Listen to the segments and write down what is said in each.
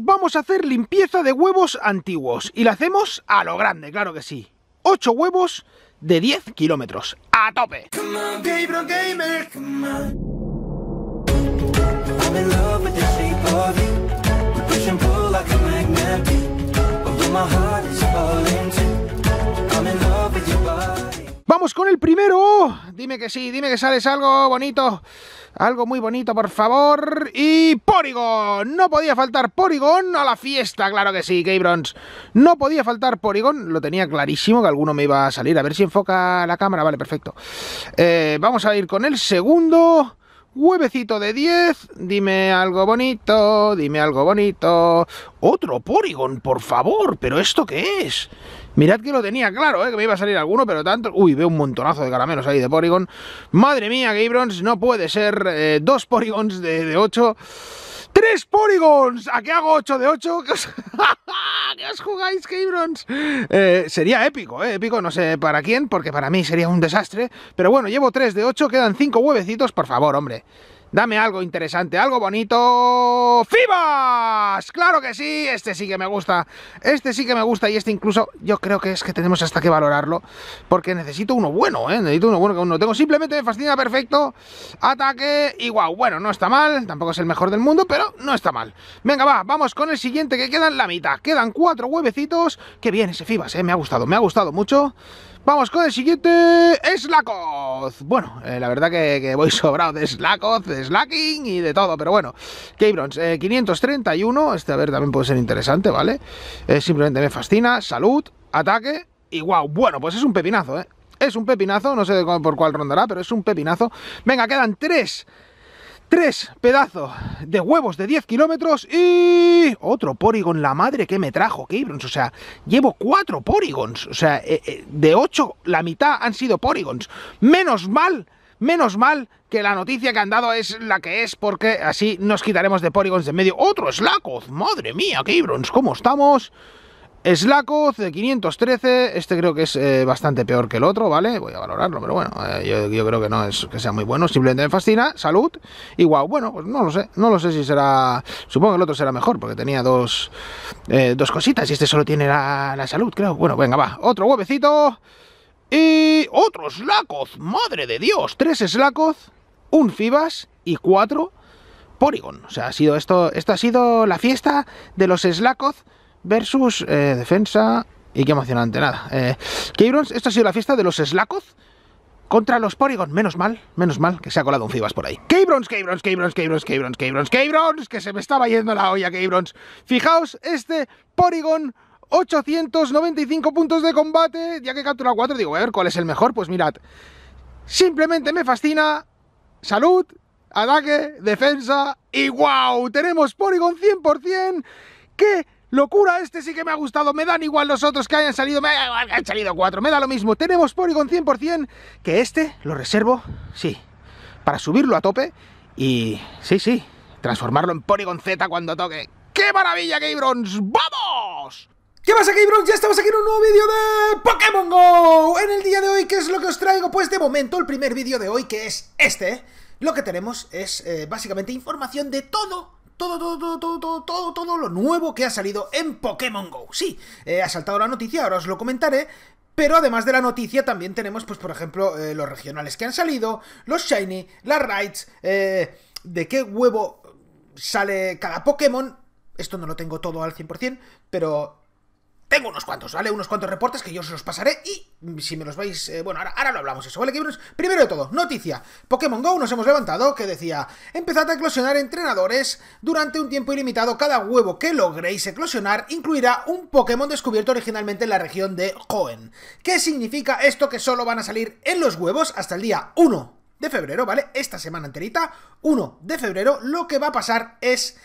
vamos a hacer limpieza de huevos antiguos. Y la hacemos a lo grande, claro que sí. 8 huevos de 10 kilómetros. ¡A tope! Vamos con el primero. Dime que sí, dime que sales algo bonito. Algo muy bonito, por favor. Y Porygon. No podía faltar Porygon a la fiesta, claro que sí, Gabrons. No podía faltar Porygon. Lo tenía clarísimo que alguno me iba a salir. A ver si enfoca la cámara. Vale, perfecto. Eh, vamos a ir con el segundo. Huevecito de 10, dime algo bonito, dime algo bonito. Otro Porygon, por favor, pero ¿esto qué es? Mirad que lo tenía claro, eh, que me iba a salir alguno, pero tanto... Uy, veo un montonazo de caramelos ahí de Porygon. Madre mía, Gabrons, no puede ser eh, dos Porygons de 8. ¡Tres Porygons! ¿A qué hago 8 de 8? ¿Qué os, jugáis, Gabrons? Eh, sería épico, ¿eh? Épico no sé para quién, porque para mí sería un desastre. Pero bueno, llevo tres de 8, quedan cinco huevecitos, por favor, hombre. Dame algo interesante, algo bonito. ¡Fibas! ¡Claro que sí! Este sí que me gusta. Este sí que me gusta y este incluso yo creo que es que tenemos hasta que valorarlo. Porque necesito uno bueno, ¿eh? Necesito uno bueno que no tengo. Simplemente me fascina perfecto. Ataque y Bueno, no está mal. Tampoco es el mejor del mundo, pero no está mal. Venga, va. Vamos con el siguiente que quedan la mitad. Quedan cuatro huevecitos. Qué bien ese Fibas, ¿eh? Me ha gustado, me ha gustado mucho. Vamos con el siguiente, Slackoth. Bueno, eh, la verdad que, voy sobrado de Slackoth, de Slacking y de todo, pero bueno. Cabrons, 531, eh, este a ver también puede ser interesante, ¿vale? Eh, simplemente me fascina, salud, ataque y guau bueno, pues es un pepinazo, ¿eh? Es un pepinazo, no sé por cuál rondará, pero es un pepinazo. Venga, quedan tres Tres pedazos de huevos de 10 kilómetros y otro Porygon, la madre que me trajo Keybrons. O sea, llevo cuatro Porygons. O sea, eh, eh, de ocho, la mitad han sido Porygons. Menos mal, menos mal que la noticia que han dado es la que es, porque así nos quitaremos de Porygons de en medio. Otro Slakoth, madre mía, Keybrons, ¿cómo estamos? Slacoz de 513, este creo que es eh, bastante peor que el otro, ¿vale? Voy a valorarlo, pero bueno, eh, yo, creo que no es que sea muy bueno, simplemente me fascina, salud, igual, bueno, pues no lo sé, no lo sé si será, supongo que el otro será mejor, porque tenía dos, eh, dos cositas y este solo tiene la, salud, creo. Bueno, venga, va, otro huevecito y otro Slacoz, madre de Dios, tres Slacoz, un Fibas y cuatro Porygon. O sea, ha sido esto, esto ha sido la fiesta de los Slacoz versus eh, defensa. Y qué emocionante, nada. Eh, esta ha sido la fiesta de los Slakoth contra los Porygon. Menos mal, menos mal que se ha colado un Fibas por ahí. Keybrons, Keybrons, Keybrons, Keybrons, Keybrons, Keybrons, Cabrons, que se me estaba yendo la olla, Cabrons. Fijaos, este Porygon 895 puntos de combate. Ya que he capturado 4, digo, a ver cuál es el mejor. Pues mirad, simplemente me fascina. Salud, ataque, defensa y ¡wow! Tenemos Porygon 100%. ¡Qué Locura, este sí que me ha gustado. Me dan igual los otros que hayan salido. Me han salido cuatro, me da lo mismo. Tenemos Porygon 100%, que este lo reservo, sí, para subirlo a tope y, sí, sí, transformarlo en Porygon Z cuando toque. ¡Qué maravilla, Gabrons! ¡Vamos! ¿Qué pasa Gabrons? Ya estamos aquí en un nuevo vídeo de Pokémon GO En el día de hoy, ¿qué es lo que os traigo? Pues de momento, el primer vídeo de hoy, que es este Lo que tenemos es, eh, básicamente, información de todo todo, todo, todo, todo, todo, todo, todo lo nuevo que ha salido en Pokémon GO. Sí, eh, ha saltado la noticia, ahora os lo comentaré, pero además de la noticia también tenemos, pues por ejemplo, eh, los regionales que han salido, los Shiny, las Raids, eh, de qué huevo sale cada Pokémon. Esto no lo tengo todo al 100%, pero tengo unos cuantos, ¿vale? Unos cuantos reportes que yo os los pasaré y si me los vais... Eh, bueno, ahora, ahora lo hablamos eso, ¿vale? Primero de todo, noticia. Pokémon GO nos hemos levantado que decía empezad a eclosionar entrenadores durante un tiempo ilimitado. Cada huevo que logréis eclosionar incluirá un Pokémon descubierto originalmente en la región de Hoenn. ¿Qué significa esto? Que solo van a salir en los huevos hasta el día 1 de febrero, ¿vale? Esta semana enterita, 1 de febrero, lo que va a pasar es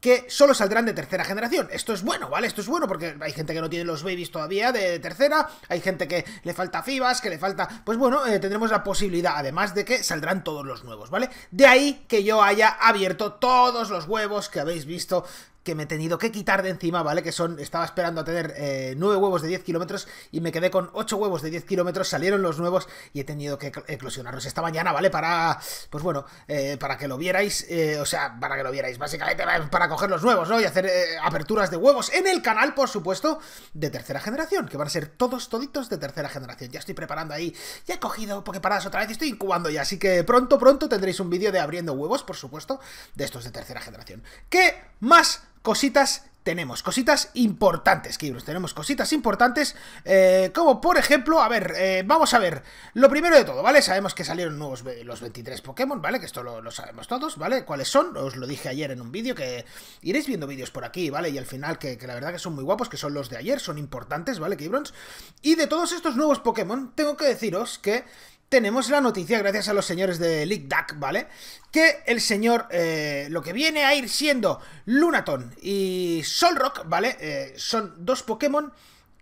que solo saldrán de tercera generación. Esto es bueno, ¿vale? Esto es bueno porque hay gente que no tiene los babies todavía de, tercera, hay gente que le falta FIBAS, que le falta... Pues bueno, eh, tendremos la posibilidad, además de que saldrán todos los nuevos, ¿vale? De ahí que yo haya abierto todos los huevos que habéis visto que me he tenido que quitar de encima, ¿vale? Que son, estaba esperando a tener eh, nueve huevos de 10 kilómetros y me quedé con ocho huevos de 10 kilómetros, salieron los nuevos y he tenido que eclosionarlos esta mañana, ¿vale? Para, pues bueno, eh, para que lo vierais, eh, o sea, para que lo vierais, básicamente para coger los nuevos, ¿no? Y hacer aperturas de huevos en el canal, por supuesto, de tercera generación, que van a ser todos, toditos de tercera generación. Ya estoy preparando ahí, ya he cogido Porque paradas otra vez y estoy incubando ya, así que pronto, pronto tendréis un vídeo de abriendo huevos, por supuesto, de estos de tercera generación. ¿Qué más? cositas tenemos cositas importantes, Kibros. Tenemos cositas importantes, eh, como por ejemplo, a ver, eh, vamos a ver. Lo primero de todo, ¿vale? Sabemos que salieron nuevos los 23 Pokémon, ¿vale? Que esto lo, sabemos todos, ¿vale? ¿Cuáles son? Os lo dije ayer en un vídeo, que iréis viendo vídeos por aquí, ¿vale? Y al final, que, la verdad que son muy guapos, que son los de ayer, son importantes, ¿vale, Kibrons? Y de todos estos nuevos Pokémon, tengo que deciros que tenemos la noticia, gracias a los señores de League ¿vale? Que el señor, eh, lo que viene a ir siendo Lunaton y Solrock, ¿vale? Eh, son dos Pokémon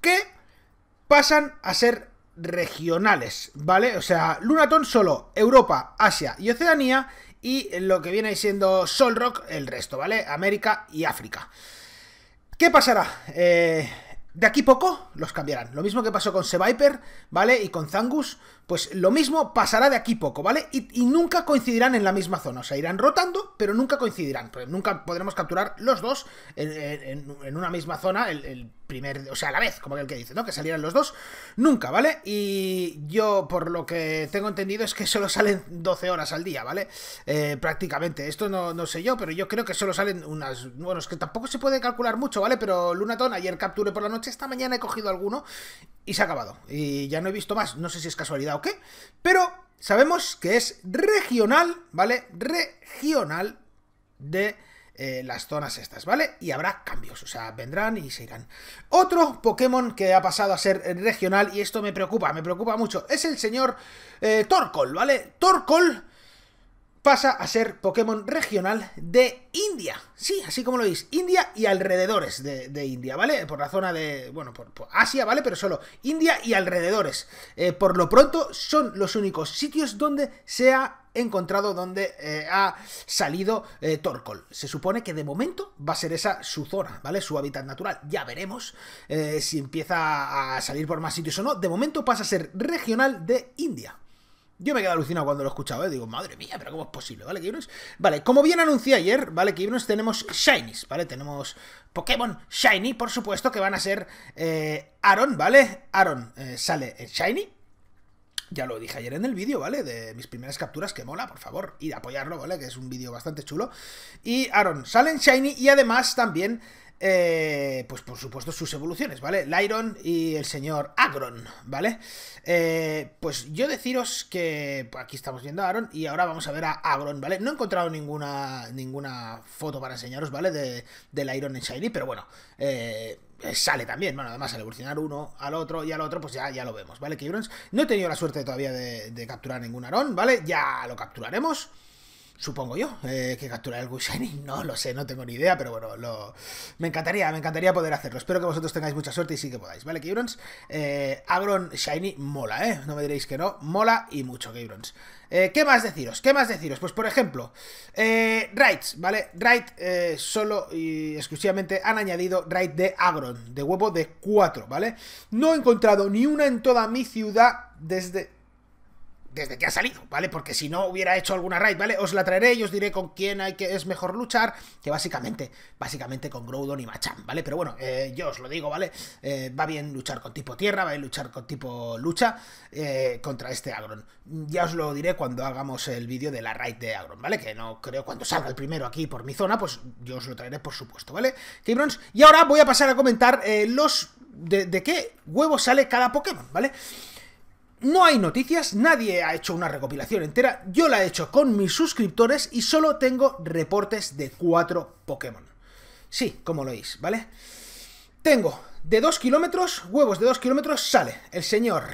que pasan a ser regionales, ¿vale? O sea, Lunaton solo Europa, Asia y Oceanía y lo que viene siendo Solrock el resto, ¿vale? América y África. ¿Qué pasará? Eh, de aquí poco los cambiarán. Lo mismo que pasó con Seviper, ¿vale? Y con Zangus, pues lo mismo pasará de aquí poco, ¿vale? Y, nunca coincidirán en la misma zona. O sea, irán rotando, pero nunca coincidirán. nunca podremos capturar los dos en, una misma zona el, primer... O sea, a la vez, como el que dice, ¿no? Que salieran los dos. Nunca, ¿vale? Y yo, por lo que tengo entendido, es que solo salen 12 horas al día, ¿vale? Eh, prácticamente. Esto no, sé yo, pero yo creo que solo salen unas... Bueno, es que tampoco se puede calcular mucho, ¿vale? Pero Lunaton ayer capturé por la noche, esta mañana he cogido alguno y se ha acabado. Y ya no he visto más. No sé si es casualidad pero sabemos que es regional, ¿vale? Regional de eh, las zonas estas, ¿vale? Y habrá cambios, o sea, vendrán y se Otro Pokémon que ha pasado a ser regional, y esto me preocupa, me preocupa mucho, es el señor eh, Torcol, ¿vale? Torkoal pasa a ser Pokémon regional de India. Sí, así como lo veis, India y alrededores de, India, ¿vale? Por la zona de, bueno, por, Asia, ¿vale? Pero solo India y alrededores. Eh, por lo pronto son los únicos sitios donde se ha encontrado donde eh, ha salido eh, Torkol. Se supone que de momento va a ser esa su zona, ¿vale? Su hábitat natural. Ya veremos si empieza a salir por más sitios o no. De momento pasa a ser regional de India. Yo me quedo alucinado cuando lo he escuchado, ¿eh? digo, madre mía, pero ¿cómo es posible? ¿Vale, Kibnos? Vale, como bien anuncié ayer, ¿vale, Kibnos? Tenemos Shinies, ¿vale? Tenemos Pokémon Shiny, por supuesto, que van a ser Aaron, eh, ¿vale? Aaron eh, sale en Shiny, ya lo dije ayer en el vídeo, ¿vale? De mis primeras capturas, que mola, por favor, ir a apoyarlo, ¿vale? Que es un vídeo bastante chulo. Y Aaron sale en Shiny y además también eh, pues por supuesto sus evoluciones, ¿vale? Lyron y el señor Agron, ¿vale? Eh, pues yo deciros que aquí estamos viendo a Aaron y ahora vamos a ver a Agron, ¿vale? No he encontrado ninguna, ninguna foto para enseñaros, ¿vale? De, de en Shiny, pero bueno, eh, sale también, bueno, además al evolucionar uno al otro y al otro, pues ya, ya lo vemos, ¿vale? Que No he tenido la suerte todavía de, de capturar ningún Aaron, ¿vale? Ya lo capturaremos supongo yo, eh, que capturar el shiny, No lo sé, no tengo ni idea, pero bueno, lo... me encantaría, me encantaría poder hacerlo. Espero que vosotros tengáis mucha suerte y sí que podáis, ¿vale? Keybrons, eh, Agron Shiny mola, ¿eh? No me diréis que no, mola y mucho, Keybrons. Eh, ¿Qué más deciros? ¿Qué más deciros? Pues por ejemplo, eh, Rights, ¿vale? Right solo y exclusivamente han añadido Raid de Agron, de huevo de 4, ¿vale? No he encontrado ni una en toda mi ciudad desde desde que ha salido, ¿vale? Porque si no hubiera hecho alguna raid, ¿vale? Os la traeré y os diré con quién hay que es mejor luchar, que básicamente, básicamente con Groudon y Machamp, ¿vale? Pero bueno, eh, yo os lo digo, ¿vale? Eh, va bien luchar con tipo tierra, va bien luchar con tipo lucha eh, contra este Agron. Ya os lo diré cuando hagamos el vídeo de la raid de Agron, ¿vale? Que no creo cuando salga el primero aquí por mi zona, pues yo os lo traeré por supuesto, vale Keybrons, Y ahora voy a pasar a comentar los... De, qué huevo sale cada Pokémon, ¿vale? vale no hay noticias, nadie ha hecho una recopilación entera, yo la he hecho con mis suscriptores y solo tengo reportes de cuatro Pokémon. Sí, como lo oís, ¿vale? Tengo de 2 kilómetros, huevos de 2 kilómetros, sale el señor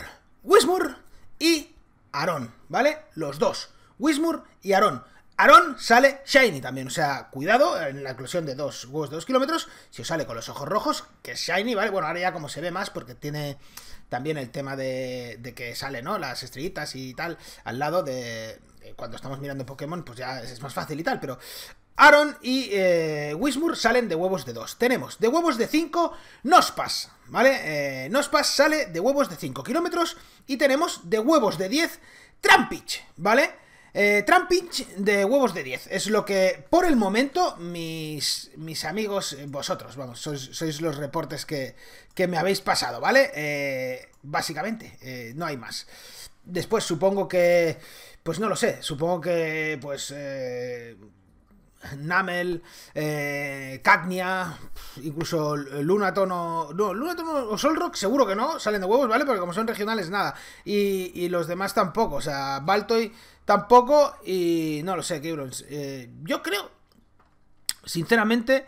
Wismur y Aarón, ¿vale? Los dos, Wismur y Aarón. Aaron sale Shiny también, o sea, cuidado en la inclusión de dos huevos de dos kilómetros, si os sale con los ojos rojos, que es Shiny, ¿vale? Bueno, ahora ya como se ve más porque tiene también el tema de, que salen, ¿no? Las estrellitas y tal al lado de... Eh, cuando estamos mirando Pokémon, pues ya es más fácil y tal, pero Aaron y eh, salen de huevos de dos. Tenemos de huevos de 5 Nospas, ¿vale? Eh, Nospas sale de huevos de 5 kilómetros y tenemos de huevos de diez, Trampich, ¿vale? Eh, Trampinch de huevos de 10. Es lo que, por el momento, mis, mis amigos, eh, vosotros, vamos, sois, los reportes que, me habéis pasado, ¿vale? Eh, básicamente, eh, no hay más. Después supongo que, pues no lo sé, supongo que, pues... Namel, eh, Cacnia, incluso Lunatono No, Lunatono o Solrock seguro que no, salen de huevos, ¿vale? Porque como son regionales, nada. Y, los demás tampoco. O sea, Baltoy tampoco. Y no lo sé, Kibrons. Eh, yo creo, sinceramente,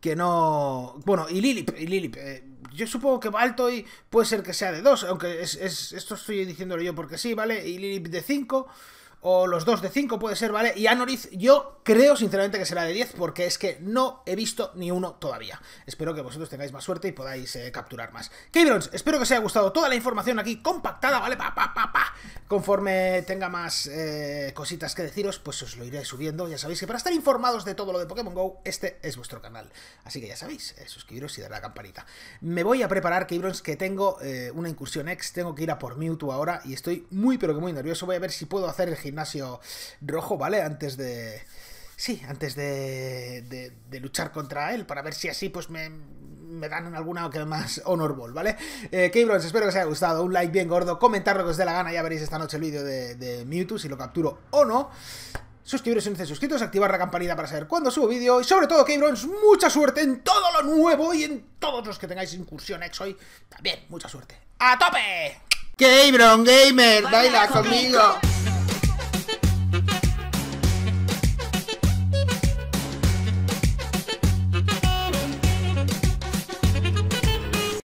que no. Bueno, y Lilip, y eh, yo supongo que Baltoy puede ser que sea de 2, aunque es, esto estoy diciéndolo yo porque sí, ¿vale? Y Lilip de 5 o los dos de 5 puede ser, ¿vale? Y Anoriz, yo creo sinceramente que será de 10 porque es que no he visto ni uno todavía. Espero que vosotros tengáis más suerte y podáis eh, capturar más. Keybrons, espero que os haya gustado toda la información aquí compactada, ¿vale? Pa, pa, pa, pa. Conforme tenga más eh, cositas que deciros, pues os lo iré subiendo. Ya sabéis que para estar informados de todo lo de Pokémon GO, este es vuestro canal. Así que ya sabéis, eh, suscribiros y dar la campanita. Me voy a preparar, Keybrons, que tengo una incursión X, tengo que ir a por Mewtwo ahora y estoy muy pero que muy nervioso. Voy a ver si puedo hacer el gimnasio rojo, ¿vale? Antes de... Sí, antes de, de, luchar contra él, para ver si así pues me, dan alguna que más honorable, ¿vale? Eh, espero que os haya gustado. Un like bien gordo, comentar lo que os dé la gana. Ya veréis esta noche el vídeo de, Mewtwo, si lo capturo o no. Suscribiros si no estáis suscritos, activar la campanita para saber cuándo subo vídeo. Y sobre todo, k mucha suerte en todo lo nuevo y en todos los que tengáis incursión ex hoy. También, mucha suerte. ¡A tope! k Gamer, baila conmigo.